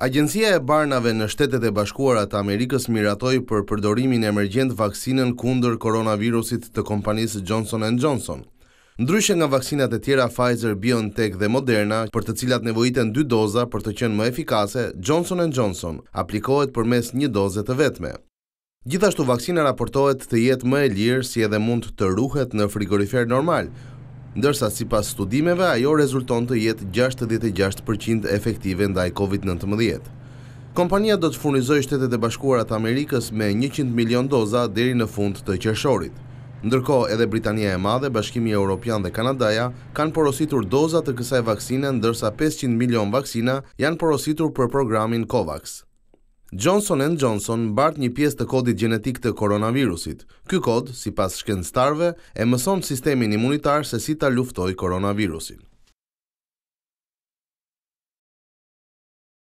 Agencia e Barnave në Shtetet e Bashkuara të Amerikës miratoi për përdorimin e emergjent vaksinën kundër koronavirusit të kompanisë Johnson Johnson. Ndryshe nga vaksinat e tjera Pfizer, BioNTech dhe Moderna, për të cilat nevojiten dy doza për të qenë më efikase, Johnson Johnson aplikohet përmes një doze të vetme. Gjithashtu vaksina raportohet të jetë më e lirë si edhe mund të ruhet në frigorifer normal, ndërsa si pas studimeve ajo rezulton të jetë 66% efektive ndaj COVID-19. Kompania do të furnizoj shtetet e bashkuarat Amerikës me 100 milion doza deri në fund të qershorit. Ndërko edhe Britania e Madhe, Bashkimi Europian dhe Kanadaja kanë porositur doza të kësaj vaksine ndërsa 500 milion vaksina janë porositur për programin COVAX. Johnson Johnson bart një pjesë të kodit gjenetik të koronavirusit. Ky kod, si pas e mëson sistemin imunitar se si ta luftoj koronavirusin.